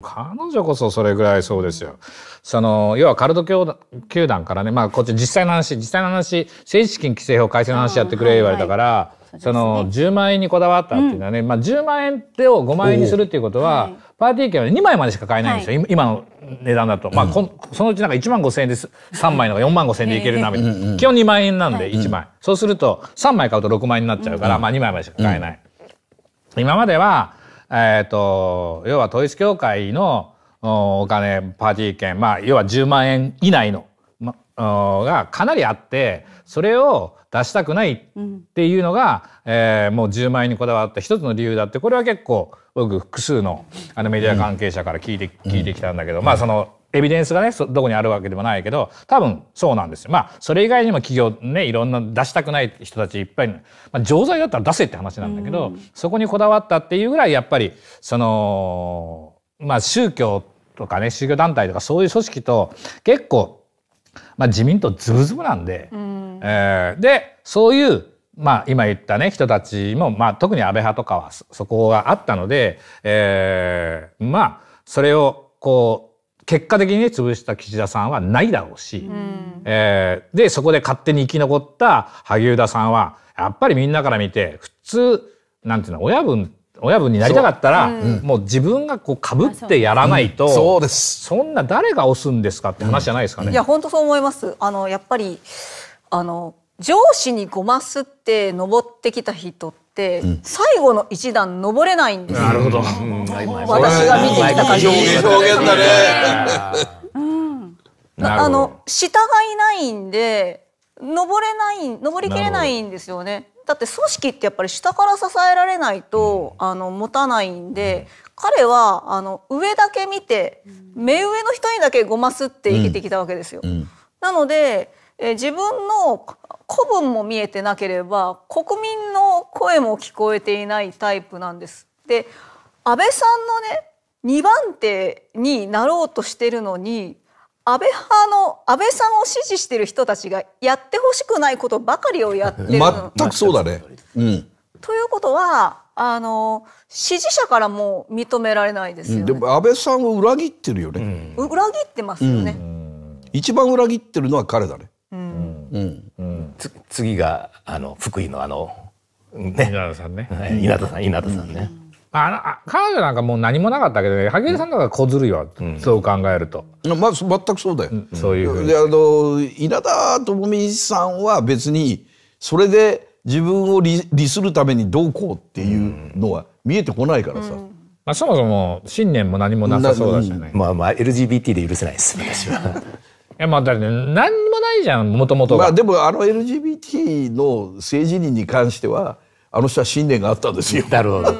彼女こそそれぐらいそうですよ。その要はカルト球団からね、まあ、こっち実際の話実際の話政治資金規制法改正の話やってくれ言われたから、はいはい、その、ね、10万円にこだわったっていうのはね、うん、まあ、10万円ってを5万円にするっていうことは、パーティー券は2枚までしか買えないんですよ、はい、今の値段だと、まあ、こそのうちなんか1万5千円です3枚のが4万5千円でいけるなみたいな、基本2万円なんで1枚、そうすると3枚買うと6万円になっちゃうから、まあ、2枚までしか買えない。今まではえーと、要は統一教会のお金パーティー券、まあ、要は10万円以内の、ま、がかなりあってそれを出したくないっていうのが、うん、えー、もう10万円にこだわった一つの理由だってこれは結構僕複数のあのメディア関係者から聞いて,、聞いてきたんだけど、まあそのエビデンスがねどこにあるわけでもないけど多分そうなんですよ。まあそれ以外にも企業ねいろんな出したくない人たちいっぱい、まあ、錠剤だったら出せって話なんだけど、そこにこだわったっていうぐらいやっぱりそのまあ宗教とかね宗教団体とかそういう組織と結構、まあ、自民党ズブズブなんで、ん、えー、でそういうまあ、今言ったね人たちも、まあ、特に安倍派とかはそこがあったので、えー、まあそれをこう結果的に、潰した岸田さんはないだろうし、うん、えー、でそこで勝手に生き残った萩生田さんはやっぱりみんなから見て普通なんていうの親分親分になりたかったら、ううん、もう自分がこうかぶってやらないと、そうですそんな誰が押すんですかって話じゃないですかね。いや本当そう思いますあのやっぱりあの上司にごますって登ってきた人って、最後の一段登れないんですなるほど、私が見てきた感じ表現だね、うん、あの下がいないんで登れない登りきれないんですよねだって組織ってやっぱり下から支えられないと、あの持たないんで、彼はあの上だけ見て、目上の人にだけごますって生きてきたわけですよ。なのでえ自分の古文も見えてなければ国民の声も聞こえていないタイプなんです。で安倍さんのね2番手になろうとしてるのに安倍派の安倍さんを支持してる人たちがやってほしくないことばかりをやってる全くそうだね、うん、ということはあの支持者からも認められないですよ、ねうん、でも安倍さんを裏切ってるよね、うん、裏切ってますよね、一番裏切ってるのは彼だね次があの福井のあの、ね、稲田さんね、はい、稲田さん稲田さんね、あの彼女なんかもう何もなかったけど、ね、萩生さんなんか小ずるいわ、うん、そう考えると、まあ、全くそうだよ、うん、そういうであの稲田朋美さんは別にそれで自分を利するためにどうこうっていうのは見えてこないからさ、うん、まあ、そもそも信念も何もなさそうだしね、まあまあ LGBT で許せないです私は。いやまあだって何ないじゃんもともとが、まあ、でもあの LGBT の政治人に関してはあの人は信念があったんですよ。なるほど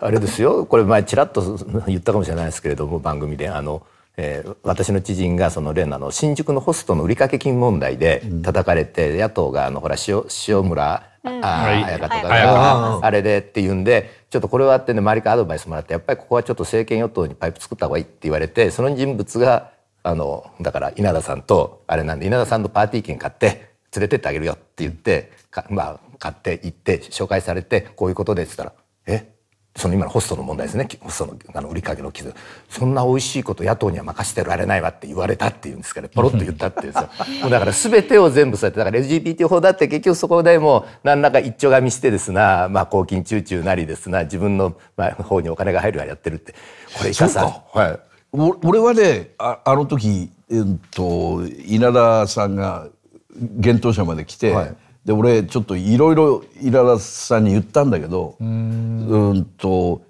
あれですよこれ前ちらっと 言ったかもしれないですけれども番組であの、えー、私の知人がそのレンナの新宿のホストの売掛金問題で叩かれて、うん、野党があのほら塩塩村綾香とかがあれでっていうんでちょっとこれはあってね周りからアドバイスもらってやっぱりここはちょっと政権与党にパイプ作った方がいいって言われてその人物があのだから稲田さんとあれなんで稲田さんのパーティー券買って連れてってあげるよって言ってまあ、買って行って紹介されてこういうことでっったら「えその今のホストの問題ですねホストのあの売りかけの傷そんな美味しいこと野党には任せてられないわって言われたっていうんですからポロッと言ったっていうんですよだから全てを全部そうやってだから LGBT 法だって結局そこでもう何らか一丁がみしてですな、まあ、公金中中なりですな自分の方にお金が入るはやってるってこれいかさん、はい、俺はねああの時、えっと、稲田さんが厳冬舎まで来て、はい、で俺ちょっといろいろ稲田さんに言ったんだけどうんと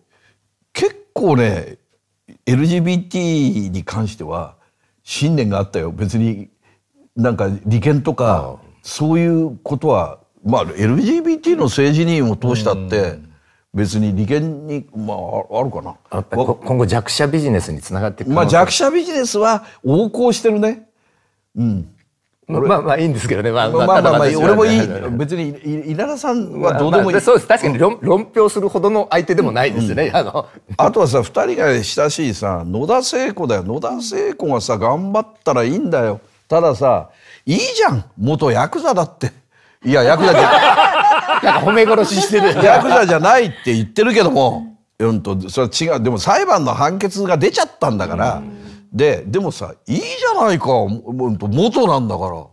結構ね LGBT に関しては信念があったよ別になんか利権とかそういうことはまあ LGBT の政治にも通したって。別に利権に、まあ、あるかな。今後弱者ビジネスにつながっていくまあ弱者ビジネスは横行してるね。うん。まあまあいいんですけどね。まあまあまあ、まあ、俺もいい。別に稲田さんはどうでもいい。まあ、そうです。確かに論論評するほどの相手でもないですね。うん、あの。あとはさ、二人が親しいさ、野田聖子だよ。野田聖子がさ、頑張ったらいいんだよ。たださ、いいじゃん。元ヤクザだって。いや、ヤクザじゃ なんか褒め殺ししてる。ヤクザじゃないって言ってるけども、うんと、それは違う。でも裁判の判決が出ちゃったんだから、で、でもさ、いいじゃないか、元なんだから。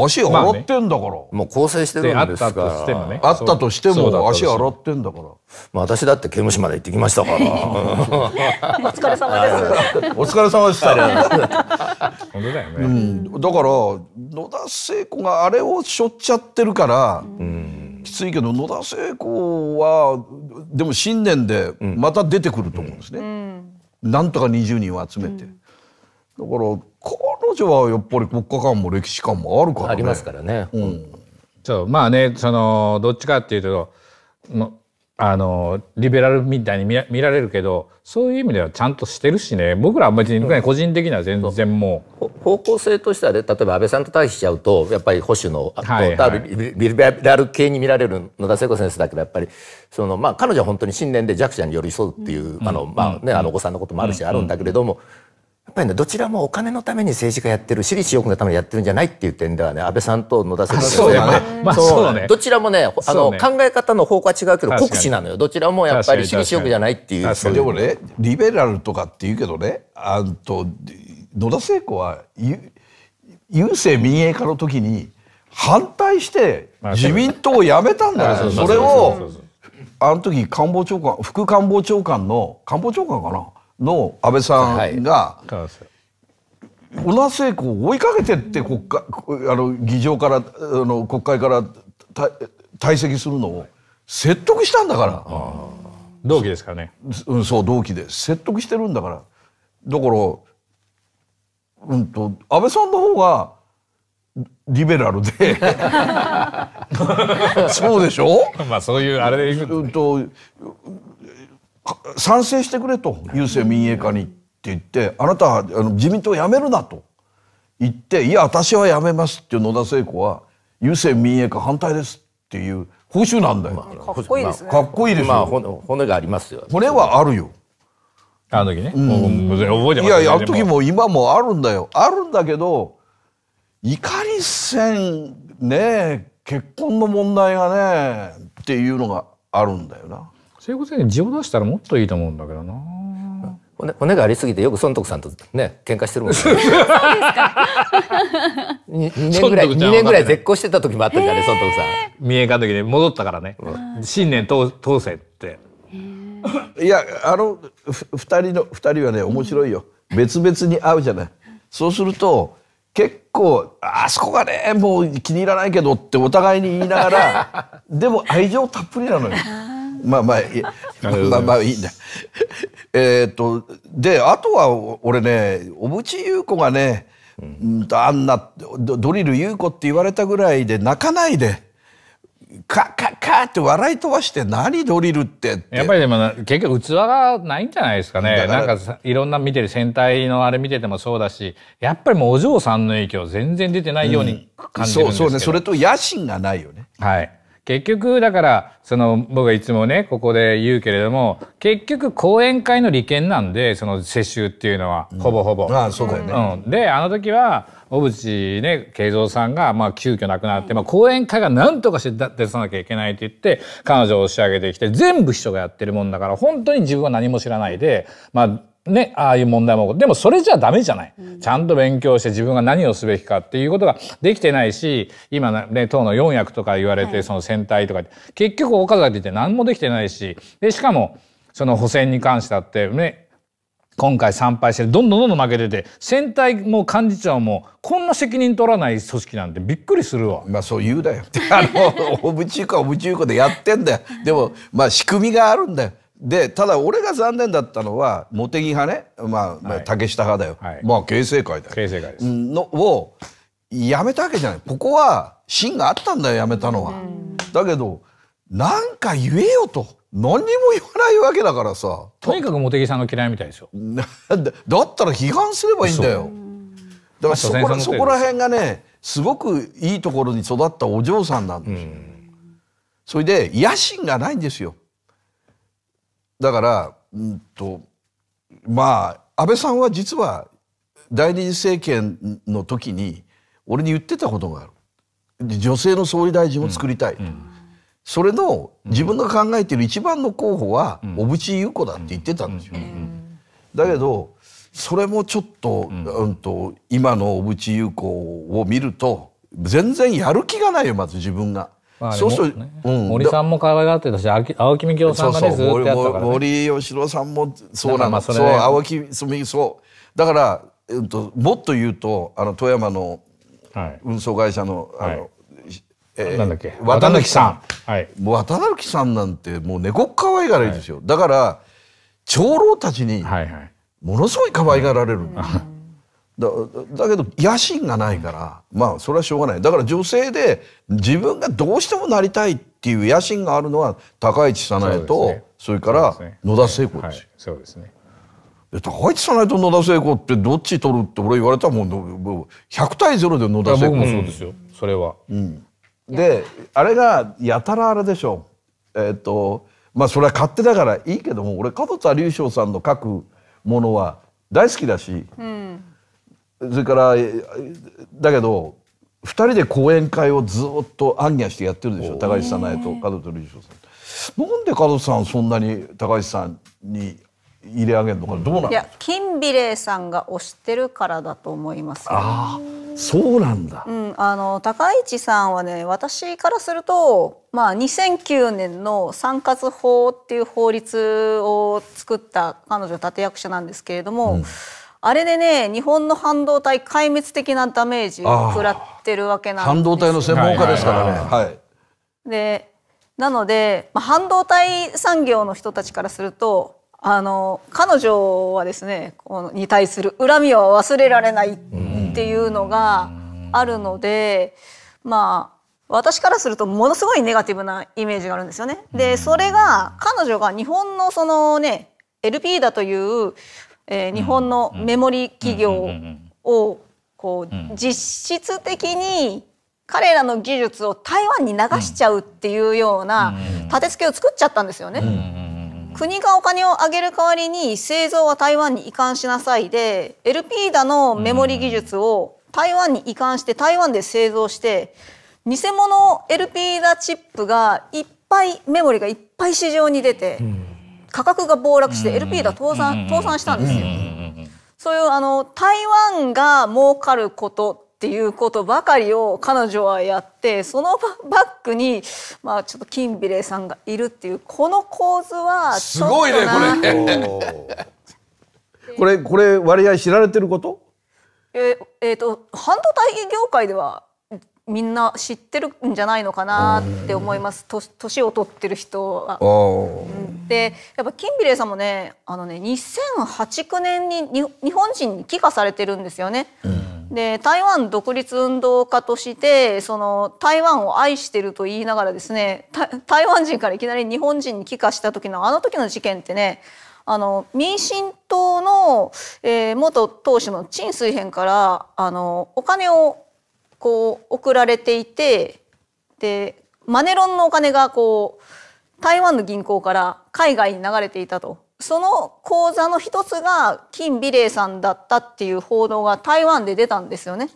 足洗ってんだから、まあね、もう更生してるんですからあったとしてもねあったとしても足洗ってんだからまあ私だって刑務所まで行ってきましたから お疲れ様です お疲れ様でした本当だよね、うん、だから野田聖子があれを背負っちゃってるから、うんきついけど野田聖子はでも新年でまた出てくると思うんですね。うん、なんとか20人を集めて、だから彼女はやっぱり国家間も歴史観もあるからね。ありますからね。うん、そうまあねそのどっちかっていうとあのリベラルみたいに見られるけどそういう意味ではちゃんとしてるしね僕らあんまり、ね、個人的には全然もう方向性としては、ね、例えば安倍さんと対比しちゃうとやっぱり保守の、はいはい、リベラル系に見られる野田聖子先生だけどやっぱりその、まあ、彼女は本当に信念で弱者に寄り添うっていう、うん、あのまあね、あのお子さんのこともあるし、うん、あるんだけれども。うんやっぱりね、どちらもお金のために政治家やってる、私利私欲のためにやってるんじゃないっていう点ではね、安倍さんと野田さんそうだね。まあ、そうね。どちらもね、あの、ね、考え方の方向は違うけど、酷使なのよ。どちらもやっぱり私利私欲じゃないっていう。でもね、リベラルとかっていうけどね、あと、野田聖子は、郵政民営化の時に反対して自民党を辞めたんだよ。まあ、それを、あの時官房長官、副官房長官の、官房長官かなの安倍さんが、はい、小田聖子を追いかけてって国会あの議場からあの国会から退席するのを説得したんだから。同期ですかね。うん、そう同期で説得してるんだから。だから、うんと安倍さんの方がリベラルで そうでしょ。まあそういうあれでいく、ね、うんと賛成してくれと郵政民営化にって言ってあなたあの自民党辞めるなと言っていや私は辞めますっていう野田聖子は郵政民営化反対ですっていう報酬なんだよ、まあ、かっこいいですね、かっこいいですょ、まあ、骨がありますよ骨はあるよあの時ね、うん、覚えてます、ね、いやいやあの時も今もあるんだよあるんだけど怒り線ね結婚の問題がねっていうのがあるんだよな。整骨院に地を出したらもっといいと思うんだけどな骨骨がありすぎてよく孫徳さんとね喧嘩してるもんね 2, 年ぐらい2年ぐらい絶好してた時もあったんね孫徳さん三重館の時に戻ったからね、新年通せっていやあの二人の二人はね面白いよ、別々に会うじゃないそうすると結構あそこがねもう気に入らないけどってお互いに言いながら でも愛情たっぷりなのよまあまあ、まあまあいいんだ。えっと、で、あとは俺ね、小渕優子がね、うんあんなドリル優子って言われたぐらいで泣かないで。カッカッカッって笑い飛ばして何ドリルってってやっぱりでも結局器がないんじゃないですかねなんかいろんな見てる戦隊のあれ見ててもそうだしやっぱりもうお嬢さんの影響全然出てないように感じるんですけど、うん、そうそうねそれと野心がないよねはい結局だからその僕はいつもねここで言うけれども結局講演会の利権なんでその世襲っていうのは、うん、ほぼほぼ。ああそうだよね、うん、であの時は小渕ね慶三さんがまあ急遽亡くなって、まあ、講演会が何とかして出さなきゃいけないって言って彼女を押し上げてきて全部秘書がやってるもんだから本当に自分は何も知らないで、まあ、ね、ああいう問題もでもそれじゃダメじゃない、うん、ちゃんと勉強して自分が何をすべきかっていうことができてないし、今ね、党の四役とか言われて、その戦隊とか、結局岡崎って何もできてないし、で、しかも、その補選に関してだってね、今回参拝してどんどんどんどん負けてて戦隊も幹事長もこんな責任取らない組織なんてびっくりするわまあそう言うだよあの小渕優子おぶちゆかでやってんだよでもまあ仕組みがあるんだよでただ俺が残念だったのは茂木派ね、まあ、まあ、竹下派だよ、はいまあ形成会だよ形成会ですのをやめたわけじゃないここは芯があったんだよやめたのは。だけどなんか言えよと。何にも言わないわけだからさとにかく茂木さんが嫌いみたいですよだったら批判すればいいんだよだからそこらそこら辺がねすごくいいところに育ったお嬢さんなんですよ、それで野心がないんですよだから、うんと、まあ安倍さんは実は第二次政権の時に俺に言ってたことがある女性の総理大臣を作りたい、うんうん、それの自分が考えている一番の候補は小渕優子だって言ってたんですよ。だけどそれもちょっと,、うんと今の小渕優子を見ると全然やる気がないよまず自分が。まあ、そうすると、うん、森さんも可愛がってたし青木幹雄さんがねずっとやったね、森吉郎さんもそうなのそう青木そうだから、えっと、もっと言うとあの富山の運送会社の,、あのえー、なんだっけ綿貫さん、はい、綿貫さんなんてもう猫っ可愛がられるですよ、はい、だから長老たちにものすごい可愛がられる、はいだだけど野心がないからまあそれはしょうがないだから女性で自分がどうしてもなりたいっていう野心があるのは高市早苗とそ,、れから野田聖子ですそうですね高市早苗と野田聖子ってどっち取るって俺言われたらもう100対0で野田聖子僕もそうですよ、それは。うん、であれがやたらあれでしょうえっ、ー、とまあそれは勝手だからいいけども俺門田隆翔さんの書くものは大好きだし、うん、それからだけど2人で講演会をずっとあんにゃしてやってるでしょ高橋早苗と門戸理事長さん。なんで門さんそんなに高橋さんに入れ上げるのかどうなんいや金比例さんが推してるからだと思います、ああそうなんだ、うん、あの高市さんはね私からすると、まあ、2009年の三活法っていう法律を作った彼女立役者なんですけれども、うんあれでね日本の半導体壊滅的なダメージを食らってるわけなんです半導体の専門家ですからね。はい、はい、でなので、まあ、半導体産業の人たちからするとあの彼女はですねこのに対する恨みは忘れられないっていうのがあるので、まあ私からするとものすごいネガティブなイメージがあるんですよね。でそれが彼女が日本のそのね LP だというえー、日本のメモリ企業をこう実質的に彼らの技術を台湾に流しちゃうっていうような立て付けを作っちゃったんですよね。国がお金をあげる代わりに製造は台湾に移管しなさいで LP だのメモリ技術を台湾に移管して台湾で製造して偽物 LP だチップがいっぱいメモリがいっぱい市場に出て。うん価格が暴落して LP が倒産倒産したんですよ。そういうあの台湾が儲かることっていうことばかりを彼女はやってそのバックにまあちょっと金比例さんがいるっていうこの構図はすごいね これ。これこれ割合知られてること？ええー、と半導体業界ではみんな知ってるんじゃないのかなって思います。年を取ってる人は。で、やっぱ金比例さんもね、あのね、2008、年に日本人に帰化されてるんですよね。で、台湾独立運動家として、その台湾を愛してると言いながらですね、台湾人からいきなり日本人に帰化した時のあの時の事件ってね、あの民進党の、えー、元党首の陳水扁からあのお金をこう送られていてでマネロンのお金がこう台湾の銀行から海外に流れていたとその口座の一つが金美玲さんだったっていう報道が台湾で出たんですよね。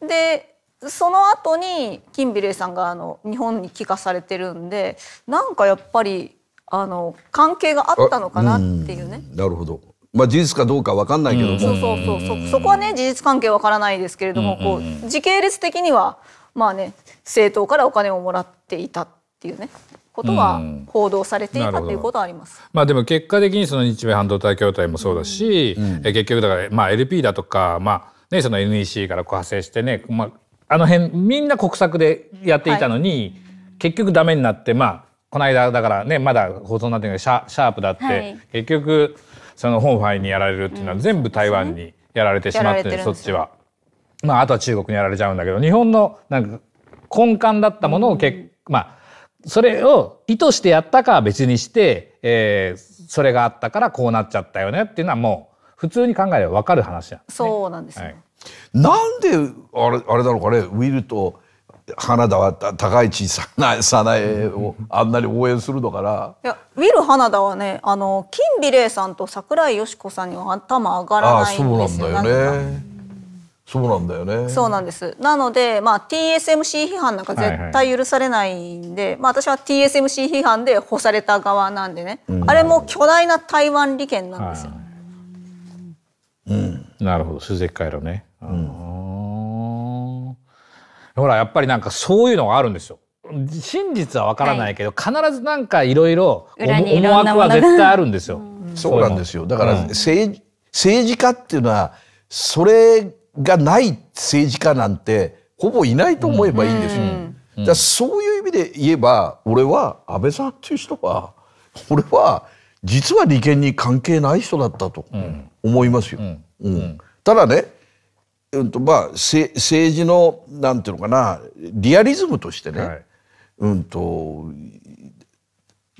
でその後に金美玲さんがあの日本に帰化されてるんでなんかやっぱりあの関係があったのかなっていうね。なるほどまあ、事実かどうかわかんないけどそうそうそうそこはね事実関係分からないですけれども、こう時系列的にはまあね政党からお金をもらっていたっていうねことは報道されていたということはあります。まあでも結果的にその日米半導体協定もそうだし、うんうん、結局だからまあ LP だとかまあねその NEC から派生してねまああの辺みんな国策でやっていたのに、はい、結局ダメになってまあこの間だからねまだ放送になってるけどシャシャープだって、はい、結局そのホンファイにやられるっていうのは全部台湾にやられてしまって、そっちは。まあ、あとは中国にやられちゃうんだけど日本のなんか根幹だったものをけ、まあそれを意図してやったかは別にして、えー、それがあったからこうなっちゃったよねっていうのはもう普通に考えればわかる話なんです、ね、そうなんです、ね、はい、なんであれあれだろうかねウィルと花田は高市早苗をあんなに応援するのから。いやウィル花田はねあの金美玲さんと桜井よし子さんには頭上がらないんですよ。あそうなんだよね。そうなんだよね。そうなんです。なので、まあ TSMC 批判なんか絶対許されないんで、はいはい、まあ私は TSMC 批判で干された側なんでね、うん、あれも巨大な台湾利権なんですよ。はい、うん、なるほど、主席回路ね。うんほらやっぱりなんかそういうのがあるんですよ。真実はわからないけど、はい、必ずなんかいろいろ思惑は絶対あるんですよ。うん、そうなんですよ。だから、うん、政治家っていうのはそれがない政治家なんてほぼいないと思えばいいんですよ。うん、だそういう意味で言えば俺は安倍さんっていう人は 俺は実は利権に関係ない人だったと思いますよ。ただねうんとまあ、政治のなんていうのかなリアリズムとしてね、はい、うんと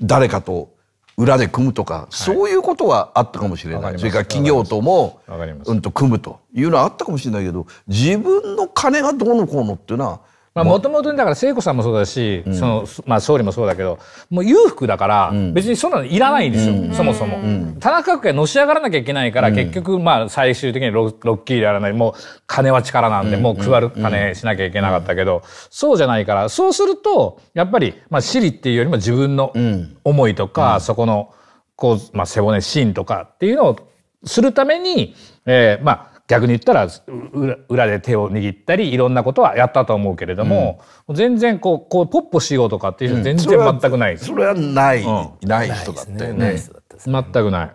誰かと裏で組むとか、はい、そういうことはあったかもしれない、それから企業とも、うん、と組むというのはあったかもしれないけど自分の金がどうのこうのっていうのはもともとだから聖子さんもそうだし、うん、そのまあ、総理もそうだけどもう裕福だから、別にそんなのいらないんですよ、うん、そもそも、うん、田中角がのし上がらなきゃいけないから、結局まあ最終的にロッキーでやらないもう金は力なんで、もう配る金しなきゃいけなかったけど、そうじゃないからそうするとやっぱり、まあ、私利っていうよりも自分の思いとか、そこのこう、まあ、背骨芯とかっていうのをするために、えー、まあ逆に言ったら裏で手を握ったりいろんなことはやったと思うけれども、うん、全然こうこうポップしようとかっていう全然全くない、うん、それはない、うん、ない人だったよね、ね、全くない、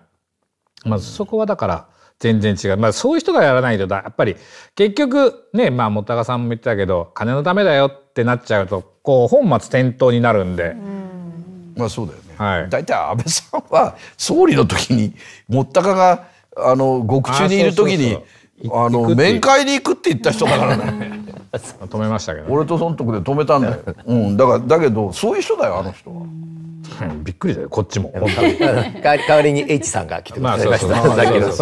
まあ、そこはだから全然違う、まあ、そういう人がやらないとだやっぱり結局ねまあ本高さんも言ってたけど金のためだよってなっちゃうとこう本末転倒になるんで。まあそうだよね、はい、だい安倍さんは総理の時にもったかがあの獄中にいる時に。そうそうそうあの面会に行くって言った人だからね 止めましたけど、ね、俺と損得で止めたんだよ、うん、だからだけどそういう人だよあの人は。びっくりだよこっちも 代わりに H さんが来てくださいました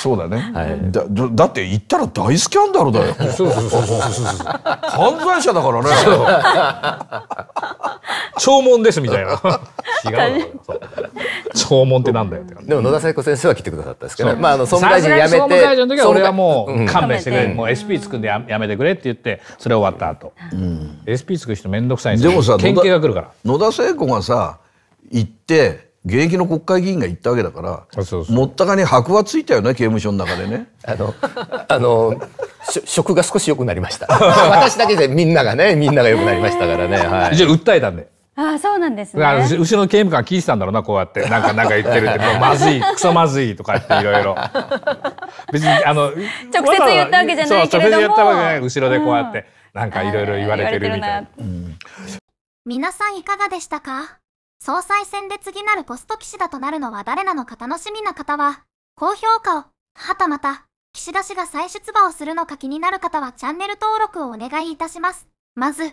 そうだね、はい、だだって行ったら大スキャンダルだよ そうそうそうそうそう犯罪者だからね弔問ですみたいな違う弔問ってなんだよでも野田聖子先生は来てくださったですけど、まああの総務大臣辞めて総務大臣の時は俺はもう勘弁してくれ、うん、もう SP 作んでやめてくれって言ってそれ終わった後、うん、SP 作る人面倒くさいんですよるから野田聖子がさ行って現役の国会議員が行ったわけだからそそううもったかに箔はついたよね刑務所の中でね。あのあの職が少し良くなりました 私だけでみんながねみんなが良くなりましたからね。はい、じゃ訴えたんでああそうなんですね。だ後ろの刑務官聞いてたんだろうなこうやってなんか なんか言ってるってまずいクソまずいとかっていろいろ。別にあの直接言ったわけじゃないけれども。後ろでこうやって、うん、なんかいろいろ言われてるみたいな。皆さんいかがでしたか。総裁選で次なるポスト岸田となるのは誰なのか楽しみな方は、高評価を、はたまた、岸田氏が再出馬をするのか気になる方はチャンネル登録をお願いいたします。まず、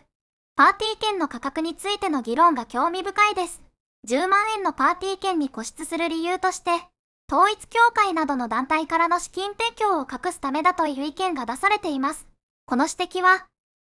パーティー券の価格についての議論が興味深いです。10万円のパーティー券に固執する理由として、統一協会などの団体からの資金提供を隠すためだという意見が出されています。この指摘は、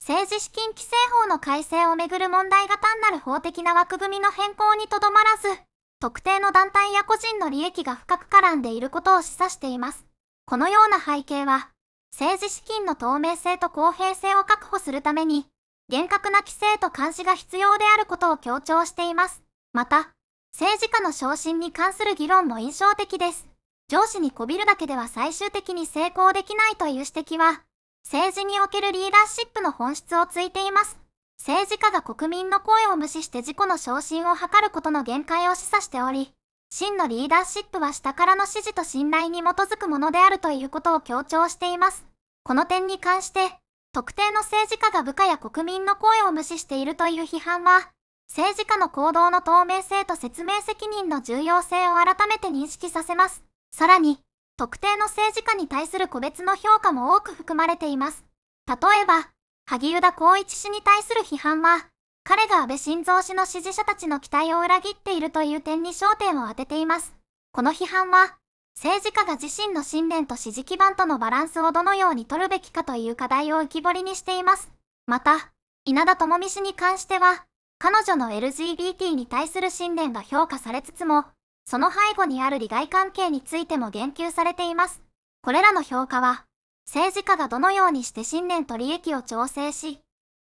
政治資金規正法の改正をめぐる問題が単なる法的な枠組みの変更にとどまらず、特定の団体や個人の利益が深く絡んでいることを示唆しています。このような背景は、政治資金の透明性と公平性を確保するために、厳格な規制と監視が必要であることを強調しています。また、政治家の昇進に関する議論も印象的です。上司にこびるだけでは最終的に成功できないという指摘は、政治におけるリーダーシップの本質をついています。政治家が国民の声を無視して自己の昇進を図ることの限界を示唆しており、真のリーダーシップは下からの指示と信頼に基づくものであるということを強調しています。この点に関して、特定の政治家が部下や国民の声を無視しているという批判は、政治家の行動の透明性と説明責任の重要性を改めて認識させます。さらに、特定の政治家に対する個別の評価も多く含まれています。例えば、萩生田光一氏に対する批判は、彼が安倍晋三氏の支持者たちの期待を裏切っているという点に焦点を当てています。この批判は、政治家が自身の信念と支持基盤とのバランスをどのように取るべきかという課題を浮き彫りにしています。また、稲田朋美氏に関しては、彼女の LGBT に対する信念が評価されつつも、その背後にある利害関係についても言及されています。これらの評価は、政治家がどのようにして信念と利益を調整し、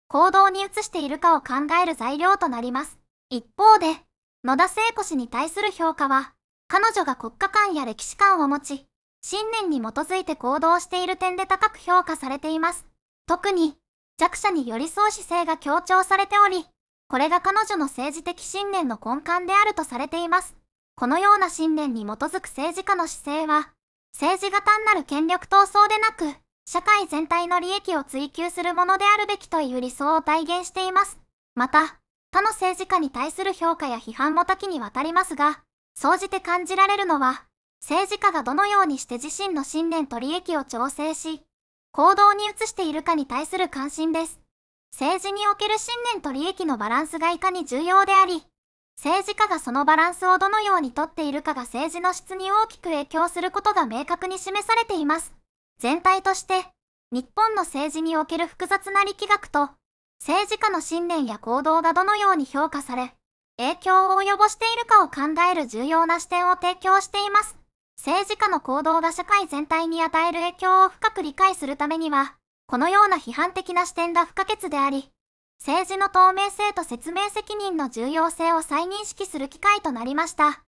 行動に移しているかを考える材料となります。一方で、野田聖子氏に対する評価は、彼女が国家観や歴史観を持ち、信念に基づいて行動している点で高く評価されています。特に、弱者に寄り添う姿勢が強調されており、これが彼女の政治的信念の根幹であるとされています。このような信念に基づく政治家の姿勢は、政治が単なる権力闘争でなく、社会全体の利益を追求するものであるべきという理想を体現しています。また、他の政治家に対する評価や批判も多岐にわたりますが、総じて感じられるのは、政治家がどのようにして自身の信念と利益を調整し、行動に移しているかに対する関心です。政治における信念と利益のバランスがいかに重要であり、政治家がそのバランスをどのようにとっているかが政治の質に大きく影響することが明確に示されています。全体として、日本の政治における複雑な力学と、政治家の信念や行動がどのように評価され、影響を及ぼしているかを考える重要な視点を提供しています。政治家の行動が社会全体に与える影響を深く理解するためには、このような批判的な視点が不可欠であり、政治の透明性と説明責任の重要性を再認識する機会となりました。